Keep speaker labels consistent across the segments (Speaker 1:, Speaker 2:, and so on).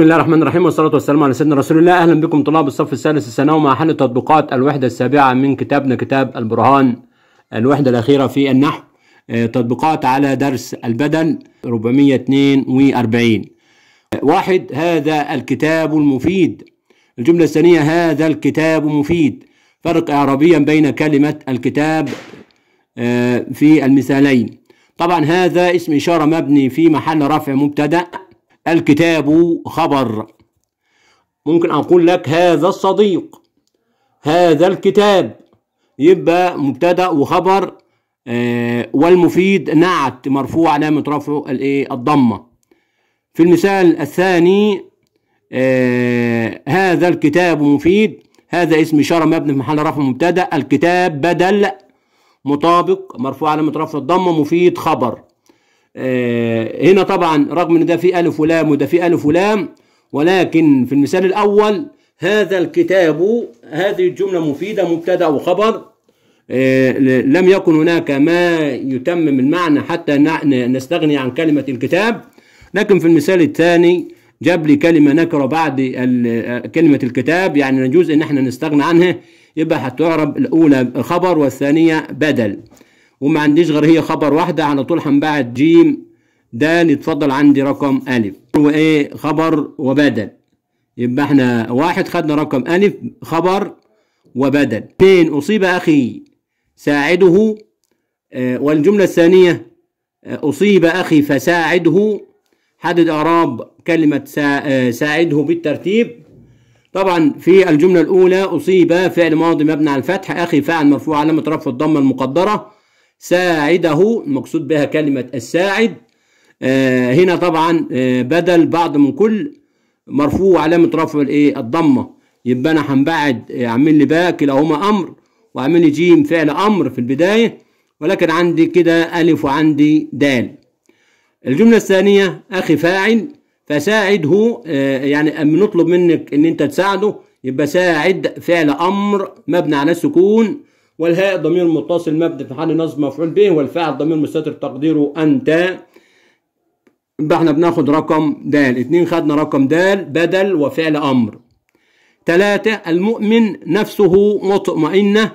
Speaker 1: بسم الله الرحمن الرحيم والصلاة والسلام على سيدنا رسول الله أهلا بكم طلاب الصف السادس الثانوي مع حل تطبيقات الوحدة السابعة من كتابنا كتاب البرهان الوحدة الأخيرة في النحو آه، تطبيقات على درس البدن 442 آه، واحد هذا الكتاب المفيد الجملة الثانية هذا الكتاب مفيد فرق إعرابيا بين كلمة الكتاب آه، في المثالين طبعا هذا اسم إشارة مبني في محل رفع مبتدأ الكتاب خبر ممكن أقول لك هذا الصديق هذا الكتاب يبقى مبتدأ وخبر آه والمفيد نعت مرفوع علامة رفعه الايه الضمة في المثال الثاني آه هذا الكتاب مفيد هذا اسم إشارة مبني في محل رفع مبتدأ الكتاب بدل مطابق مرفوع علامة رفع الضمة مفيد خبر آه، هنا طبعا رغم ان ده في الف ولام وده في الف ولام ولكن في المثال الاول هذا الكتاب هذه الجمله مفيده مبتدا وخبر آه، لم يكن هناك ما يتمم المعنى حتى نستغني عن كلمه الكتاب لكن في المثال الثاني جاب لي كلمه نكره بعد آه، كلمه الكتاب يعني يجوز ان احنا نستغنى عنها يبقى هتعرب الاولى خبر والثانيه بدل وما عنديش غير هي خبر واحدة على طول هنبعت جيم دال يتفضل عندي رقم ألف وإيه خبر وبدل يبقى احنا واحد خدنا رقم ألف خبر وبدل اثنين أصيب أخي ساعده آه، والجملة الثانية آه، أصيب أخي فساعده حدد أعراب كلمة آه، ساعده بالترتيب طبعا في الجملة الأولى أصيب فعل ماضي مبني على الفتح أخي فاعل مرفوع علامة رفع الضمة المقدرة ساعده المقصود بها كلمة الساعد آه، هنا طبعا آه، بدل بعض من كل مرفوع علامة رفع الايه الضمة يبقى انا هنبعد اعمل آه، لي باء كلاهما امر وعامل لي جيم فعل امر في البداية ولكن عندي كده الف وعندي دال الجملة الثانية اخي فاعل فساعده يعني بنطلب منك ان انت تساعده يبقى ساعد فعل امر مبني على السكون والهاء ضمير متصل مبني في حال نصب مفعول به والفاعل ضمير مستتر تقديره أنت يبقى احنا بناخد رقم د اتنين خدنا رقم د بدل وفعل أمر ثلاثة المؤمن نفسه مطمئنة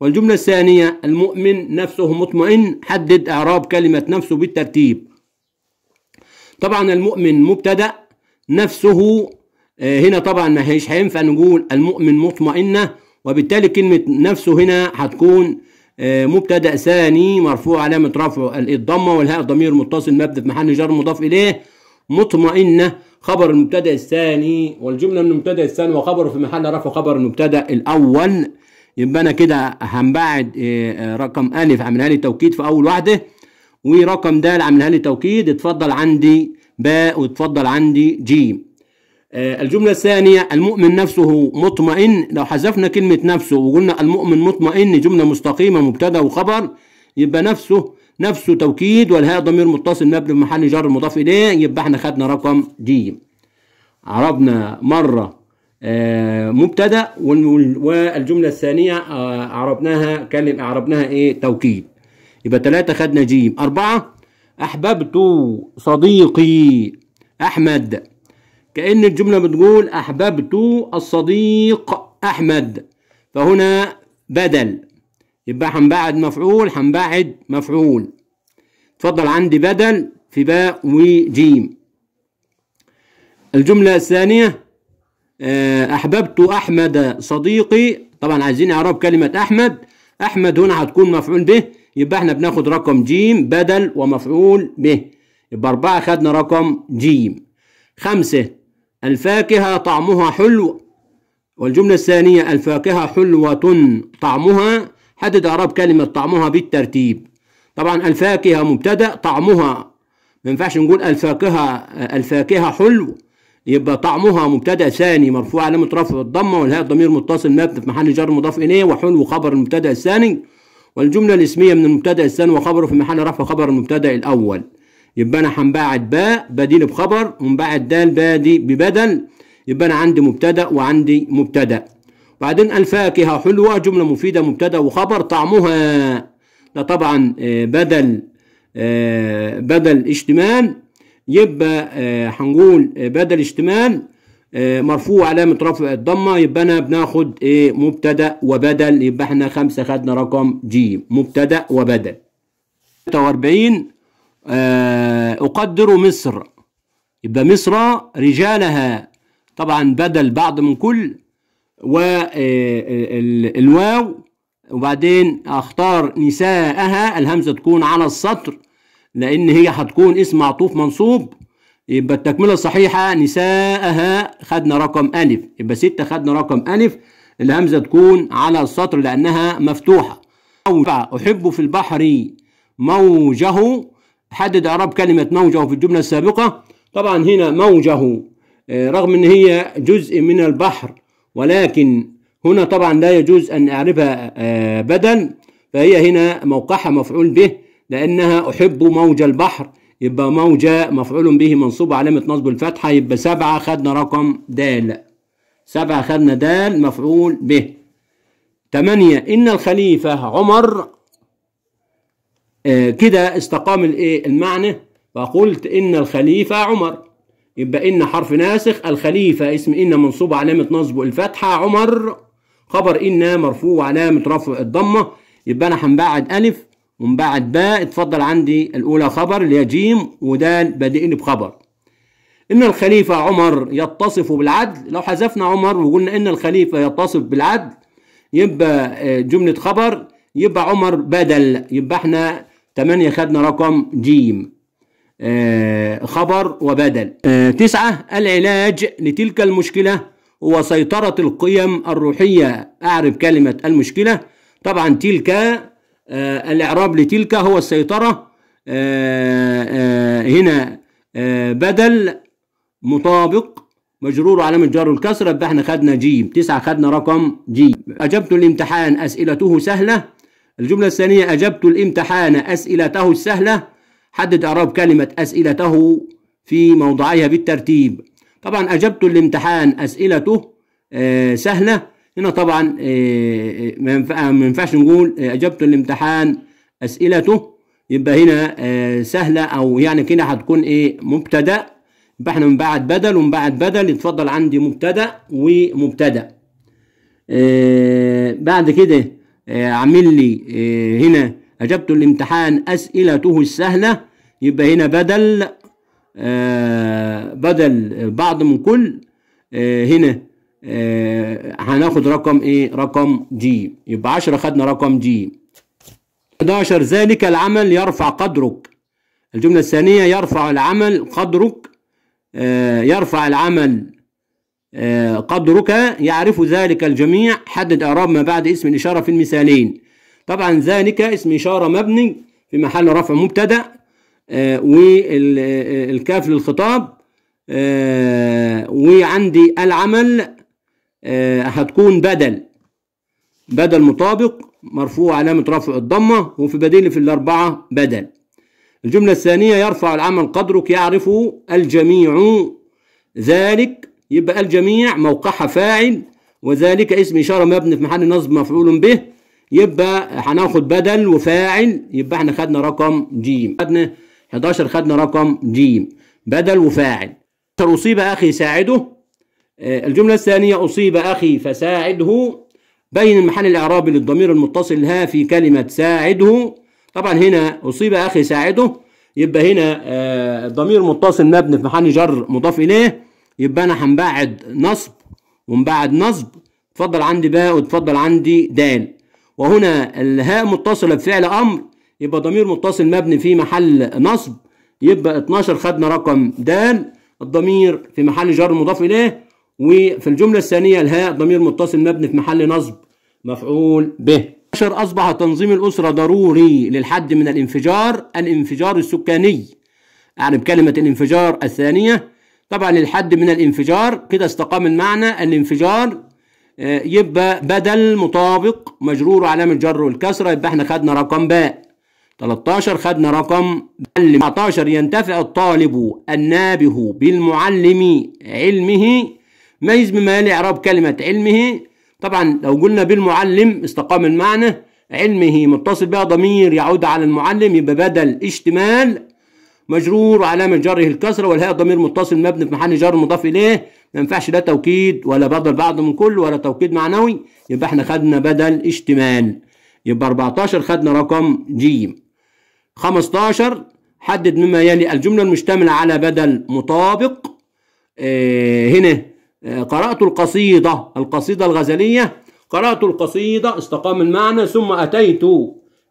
Speaker 1: والجملة الثانية المؤمن نفسه مطمئن حدد إعراب كلمة نفسه بالترتيب طبعا المؤمن مبتدأ نفسه آه، هنا طبعا ما هيش هينفع نقول المؤمن مطمئنة وبالتالي كلمة نفسه هنا هتكون آه، مبتدأ ثاني مرفوع علامة رفع الضمة والهاء ضمير متصل مبدأ في محل جر مضاف إليه مطمئنة خبر المبتدأ الثاني والجملة من المبتدأ الثاني وخبره في محل رفع خبر المبتدأ الأول يبقى أنا كده هنبعد آه، آه، رقم ألف عملها لي توكيد في أول واحدة ورقم د عملها لي توكيد اتفضل عندي باء واتفضل عندي جيم آه، الجملة الثانية المؤمن نفسه مطمئن لو حذفنا كلمة نفسه وقلنا المؤمن مطمئن جملة مستقيمة مبتدأ وخبر يبقى نفسه نفسه توكيد والهاء ضمير متصل مبني في محل جر مضاف إليه يبقى احنا خدنا رقم جيم عربنا مرة آه، مبتدأ والجملة الثانية آه، عربناها كلم عربناها ايه توكيد يبقى ثلاثة خدنا ج أربعة أحببت صديقي أحمد كأن الجملة بتقول أحببت الصديق أحمد فهنا بدل يبقى هنبعد مفعول هنبعد مفعول اتفضل عندي بدل في باء وجيم الجملة الثانية آه، أحببت أحمد صديقي طبعا عايزين إعراب كلمة أحمد أحمد هنا هتكون مفعول به يبقى احنا بناخد رقم جيم بدل ومفعول به يبقى أربعة خدنا رقم جيم خمسة الفاكهة طعمها حلو والجملة الثانية الفاكهة حلوة طعمها حدد أعراب كلمة طعمها بالترتيب طبعا الفاكهة مبتدأ طعمها ما ينفعش نقول الفاكهة الفاكهة حلو يبقى طعمها مبتدا ثاني مرفوع علامه رفع الضمه والهاء ضمير متصل مبني في محل جر مضاف اليه وحلو خبر المبتدا الثاني والجمله الاسميه من المبتدا الثاني وخبره في محل رفع خبر المبتدا الاول يبقى انا هنبعد باء بديل بخبر ونبعد دال بادي ببدل يبقى انا عندي مبتدا وعندي مبتدا بعدين الفاكهه حلوه جمله مفيده مبتدا وخبر طعمها ده طبعا آه، بدل آه، بدل اشتمال يبقى آه، هنقول بدل اشتمال مرفوع علامة رفع الضمة يبقى أنا بناخد إيه مبتدأ وبدل يبقى إحنا خمسة خدنا رقم جيم مبتدأ وبدل 46 آه، أقدر مصر يبقى مصر رجالها طبعا بدل بعض من كل والواو آه، آه، وبعدين اختار نساءها الهمزه تكون على السطر لان هي هتكون اسم معطوف منصوب يبقى التكمله الصحيحه نساءها خدنا رقم الف يبقى ستة خدنا رقم الف الهمزه تكون على السطر لانها مفتوحه احب في البحر موجه حدد اعراب كلمه موجه في الجمله السابقه طبعا هنا موجه آه، رغم ان هي جزء من البحر ولكن هنا طبعا لا يجوز ان اعربها آه، بدل فهي هنا موقعها مفعول به لانها احب موج البحر يبقى موجة مفعول به منصوب علامة نصب الفتحة يبقى سبعة خدنا رقم دال سبعة خدنا دال مفعول به تمانية إن الخليفة عمر آه، كده استقام الايه المعنى فقلت ان الخليفه عمر يبقى ان حرف ناسخ الخليفه اسم ان منصوب علامه نصبه الفتحه عمر خبر ان مرفوع علامه رفع الضمه يبقى انا هنبعد الف ونبعد باء اتفضل عندي الاولى خبر اللي هي جيم ودال بادئين بخبر ان الخليفه عمر يتصف بالعدل لو حذفنا عمر وقلنا ان الخليفه يتصف بالعدل يبقى آه، جمله خبر يبقى عمر بدل يبقى احنا 8 خدنا رقم جيم آه خبر وبدل آه تسعة العلاج لتلك المشكلة هو سيطرة القيم الروحية أعرف كلمة المشكلة طبعا تلك آه الإعراب لتلك هو السيطرة آه، آه، هنا آه، بدل مطابق مجرور علامة جر الكسرة يبقى احنا خدنا جيم تسعة خدنا رقم جيم أجبت الامتحان أسئلته سهلة الجملة الثانية أجبت الامتحان أسئلته السهلة حدد أعراب كلمة أسئلته في موضعها بالترتيب طبعا أجبت الامتحان أسئلته آه، سهلة هنا طبعا آه، آه، ما ينفعش نقول أجبت الامتحان أسئلته يبقى هنا سهلة أو يعني كده هتكون إيه مبتدأ يبقى احنا من بعد بدل ومن بعد بدل يتفضل عندي مبتدأ ومبتدأ بعد كده آه، عامل لي آه، هنا اجبت الامتحان اسئلته السهله يبقى هنا بدل آه، بدل بعض من كل هنا هناخد رقم ايه رقم جي يبقى 10 خدنا رقم جي 11 ذلك العمل يرفع قدرك الجمله الثانيه يرفع العمل قدرك يرفع العمل آه، قدرك يعرف ذلك الجميع حدد إعراب ما بعد اسم الإشارة في المثالين طبعا ذلك اسم إشارة مبني في محل رفع مبتدأ آه، والكاف للخطاب آه، وعندي العمل هتكون بدل بدل مطابق مرفوع علامة رفع الضمة وفي بديل في الأربعة بدل الجملة الثانية يرفع العمل قدرك يعرف الجميع ذلك يبقى الجميع موقعها فاعل وذلك اسم إشارة مبني في محل نصب مفعول به يبقى هناخد بدل وفاعل يبقى احنا خدنا رقم ج خدنا 11 خدنا رقم ج بدل وفاعل أصيب أخي ساعده آه، الجملة الثانية أصيب أخي فساعده بين المحل الإعرابي للضمير المتصل ها في كلمة ساعده طبعا هنا أصيب أخي ساعده يبقى هنا آه، ضمير متصل مبني في محل جر مضاف إليه يبقى انا هنبعد نصب ونبعد نصب اتفضل عندي باء واتفضل عندي دال وهنا الهاء متصله بفعل امر يبقى ضمير متصل مبني في محل نصب يبقى 12 خدنا رقم دال الضمير في محل جر مضاف اليه وفي الجمله الثانيه الهاء ضمير متصل مبني في محل نصب مفعول به 12 اصبح تنظيم الاسره ضروري للحد من الانفجار الانفجار السكاني يعني بكلمه الانفجار الثانيه طبعا الحد من الانفجار كده استقام المعنى الانفجار آه، يبقى بدل مطابق مجرور علامة جر والكسرة يبقى احنا خدنا رقم باء 13 خدنا رقم 14 ينتفع الطالب النابه بالمعلم علمه ميز بما يلي اعراب كلمة علمه طبعا لو قلنا بالمعلم استقام المعنى علمه متصل بها ضمير يعود على المعلم يبقى بدل اشتمال مجرور وعلامة جره الكسرة والهاء ضمير متصل مبني في محل جر مضاف إليه ما ينفعش لا توكيد ولا بدل بعض من كل ولا توكيد معنوي يبقى احنا خدنا بدل اشتمال يبقى 14 خدنا رقم ج 15 حدد مما يلي الجملة المشتملة على بدل مطابق اه هنا اه قرأت القصيدة القصيدة الغزلية قرأت القصيدة استقام المعنى ثم أتيت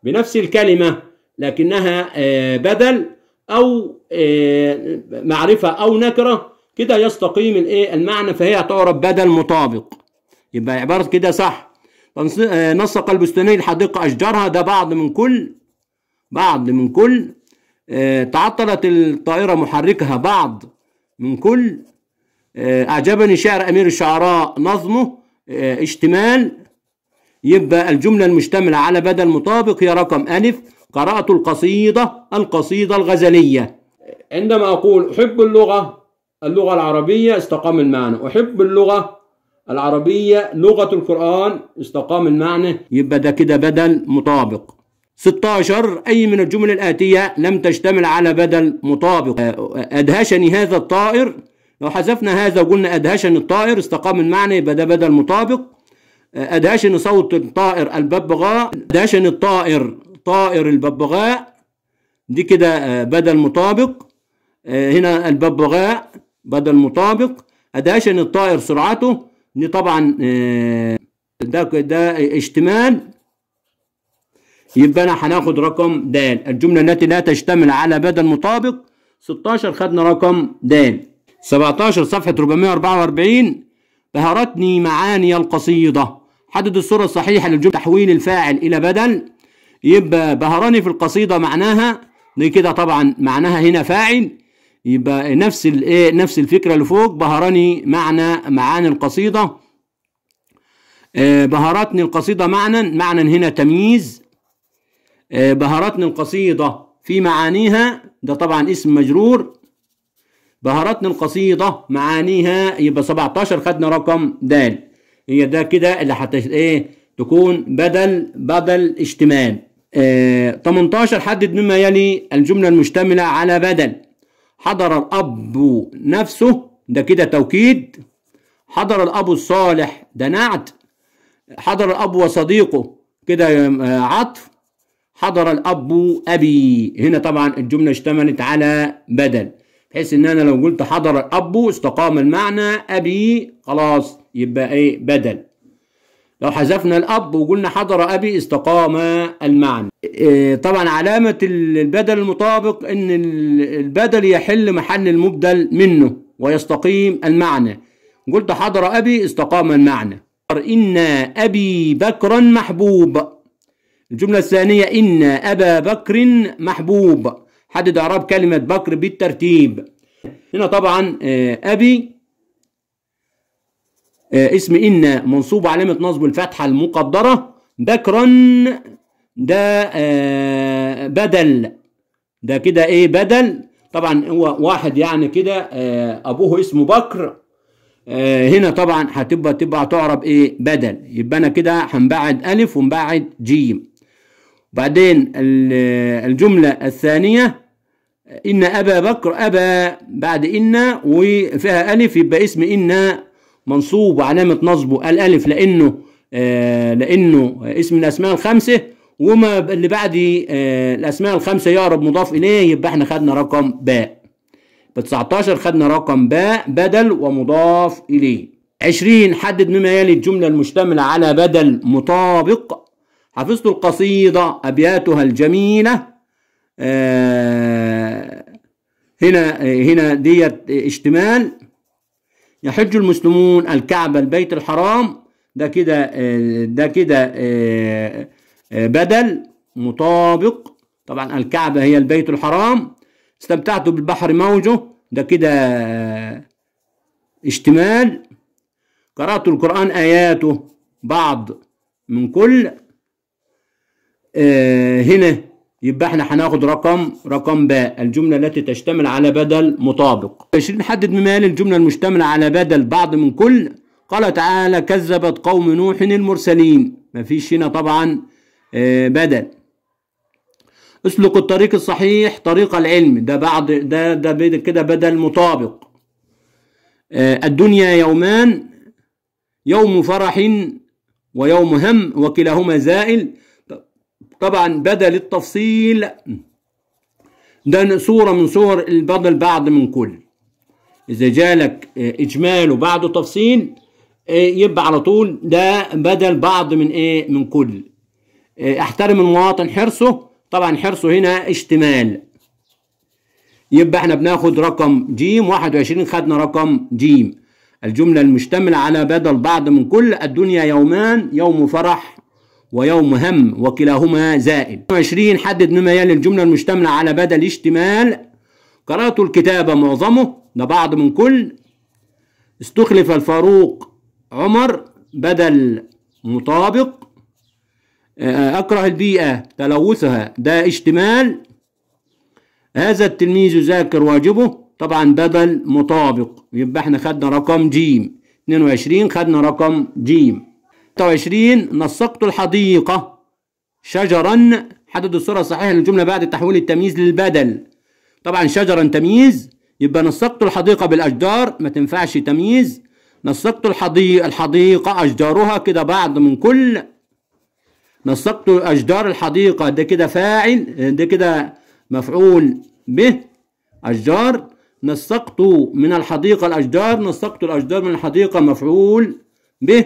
Speaker 1: بنفس الكلمة لكنها اه بدل أو آه، معرفة أو نكرة كده يستقيم الايه المعنى فهي تعرب بدل مطابق يبقى عبارة كده صح نسق آه، البستاني الحديقة أشجارها ده بعض من كل بعض من كل آه، تعطلت الطائرة محركها بعض من كل أعجبني شعر أمير الشعراء نظمه اشتمال يبقى الجملة المشتملة على بدل مطابق هي رقم ألف قرأت القصيدة القصيدة الغزلية عندما أقول أحب اللغة اللغة العربية استقام المعنى أحب اللغة العربية لغة القرآن استقام المعنى يبقى ده كده بدل مطابق 16 أي من الجمل الآتية لم تشتمل على بدل مطابق أدهشني هذا الطائر لو حذفنا هذا وقلنا أدهشني الطائر استقام المعنى يبقى ده بدل مطابق أدهشن صوت الطائر الببغاء أدهشن الطائر طائر الببغاء دي كده آه، بدل مطابق آه، هنا الببغاء بدل مطابق أدهشن الطائر سرعته دي طبعا آه، ده ده اشتمال يبقى انا هناخد رقم د الجمله التي لا تشتمل على بدل مطابق 16 خدنا رقم د 17 صفحه 444 بهرتني معاني القصيده حدد الصورة الصحيحة للجملة تحويل الفاعل إلى بدل يبقى بهراني في القصيدة معناها دي كده طبعا معناها هنا فاعل يبقى نفس الايه نفس الفكرة اللي فوق بهرني معنى معاني القصيدة آه، بهرتني القصيدة معنى معنى هنا تمييز آه، بهرتني القصيدة في معانيها ده طبعا اسم مجرور بهرتني القصيدة معانيها يبقى 17 خدنا رقم د هي ده كده اللي هت ايه تكون بدل بدل اشتمال آه 18 حدد مما يلي يعني الجملة المشتملة على بدل حضر الأب نفسه ده كده توكيد حضر الأب الصالح ده نعت حضر الأب وصديقه كده آه، عطف حضر الأب أبي هنا طبعا الجملة اشتملت على بدل بحيث ان انا لو قلت حضر ابو استقام المعنى ابي خلاص يبقى ايه بدل لو حذفنا الاب وقلنا حضر ابي استقام المعنى إيه، طبعا علامه البدل المطابق ان البدل يحل محل المبدل منه ويستقيم المعنى قلت حضر ابي استقام المعنى ان ابي بكرا محبوب الجمله الثانيه ان ابا بكر محبوب حدد اعراب كلمه بكر بالترتيب هنا طبعا آه، ابي آه، اسم ان منصوب علامه نصب الفتحه المقدره بكرا ده آه، بدل ده كده ايه بدل طبعا هو واحد يعني كده ابوه اسمه بكر هنا طبعا هتبقى تبقى تعرب ايه بدل يبقى انا كده هنبعد الف ونبعد جيم وبعدين الجمله الثانيه إن أبا بكر أبا بعد إن وفيها ألف يبقى اسم إن منصوب وعلامة نصبه الألف لأنه آه لأنه اسم الأسماء الخمسة وما اللي بعد آه الأسماء الخمسة يقرب مضاف إليه يبقى إحنا خدنا رقم باء ب 19 خدنا رقم باء بدل ومضاف إليه 20 حدد مما يلي الجملة المشتملة على بدل مطابق حفظت القصيدة أبياتها الجميلة آه، هنا هنا ديت اشتمال يحج المسلمون الكعبة البيت الحرام ده كده آه، ده كده آه، بدل مطابق طبعا الكعبة هي البيت الحرام استمتعت بالبحر موجه ده كده اشتمال قرأت القرآن آياته بعض من كل هنا يبقى احنا هناخد رقم رقم باء الجملة التي تشتمل على بدل مطابق 20 حدد بما الجملة المشتملة على بدل بعض من كل قال تعالى كذبت قوم نوح المرسلين مفيش هنا طبعا آه، بدل اسلك الطريق الصحيح طريق العلم ده بعض ده ده كده بدل مطابق آه، الدنيا يومان يوم فرح ويوم هم وكلاهما زائل طبعا بدل التفصيل ده صورة من صور البدل بعض من كل إذا جالك آه، إجمال وبعده تفصيل آه، يبقى على طول ده بدل بعض من إيه من كل آه، احترم المواطن حرصه طبعا حرصه هنا اشتمال يبقى احنا بناخد رقم جيم 21 خدنا رقم جيم الجملة المشتملة على بدل بعض من كل الدنيا يومان يوم فرح ويوم هم وكلاهما زائد 20 حدد مما يلي الجملة المشتملة على بدل اشتمال قرأت الكتاب معظمه ده بعض من كل استخلف الفاروق عمر بدل مطابق آه، أكره البيئة تلوثها ده اشتمال هذا التلميذ يذاكر واجبه طبعا بدل مطابق يبقى احنا خدنا رقم جيم 22 خدنا رقم جيم 26 نسقت الحديقة شجرا حدد الصورة الصحيحة للجملة بعد تحويل التمييز للبدل طبعا شجرا تمييز يبقى نسقت الحديقة بالأشجار ما تنفعش تمييز نسقت الحديقة, الحديقة أشجارها كده بعض من كل نسقت أشجار الحديقة ده كده فاعل ده كده مفعول به أشجار نسقت من الحديقة الأشجار نسقت الأشجار من الحديقة مفعول به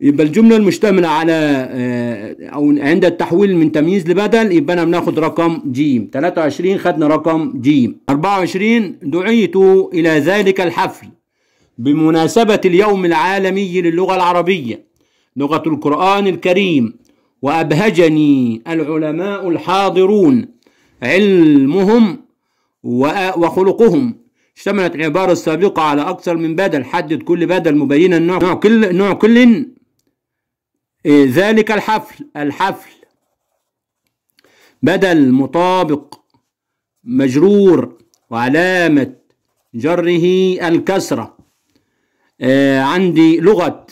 Speaker 1: يبقى الجملة المشتملة على آه، أو عند التحويل من تمييز لبدل يبقى أنا بناخد رقم جيم 23 خدنا رقم جيم 24 دعيت إلى ذلك الحفل بمناسبة اليوم العالمي للغة العربية لغة القرآن الكريم وأبهجني العلماء الحاضرون علمهم وخلقهم اشتملت العبارة السابقة على أكثر من بدل حدد كل بدل مبينا نوع كل نوع كل إيه، ذلك الحفل الحفل بدل مطابق مجرور وعلامة جره الكسرة آه عندي لغة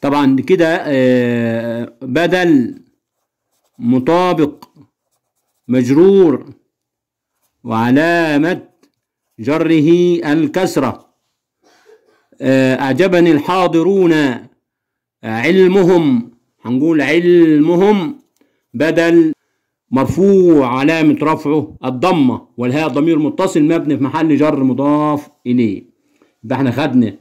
Speaker 1: طبعا كده آه بدل مطابق مجرور وعلامة جره الكسرة آه أعجبني الحاضرون علمهم هنقول علمهم بدل مرفوع علامة رفعه الضمة والهاء ضمير متصل مبني في محل جر مضاف إليه يبقى احنا خدنا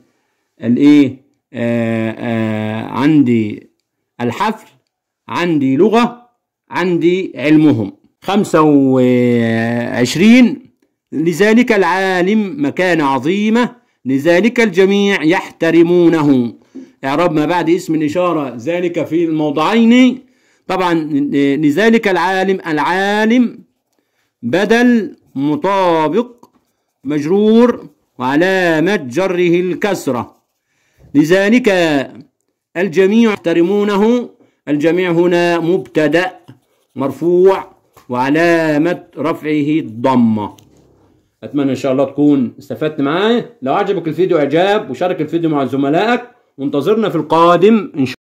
Speaker 1: الايه آه، آه، عندي الحفل عندي لغة عندي علمهم خمسة وعشرين لذلك العالم مكانة عظيمة لذلك الجميع يحترمونه إعراب ما بعد اسم الإشارة ذلك في الموضعين طبعا لذلك العالم العالم بدل مطابق مجرور وعلامة جره الكسرة لذلك الجميع يحترمونه الجميع هنا مبتدأ مرفوع وعلامة رفعه الضمة أتمنى إن شاء الله تكون استفدت معايا لو عجبك الفيديو إعجاب وشارك الفيديو مع زملائك وانتظرنا في القادم إن شاء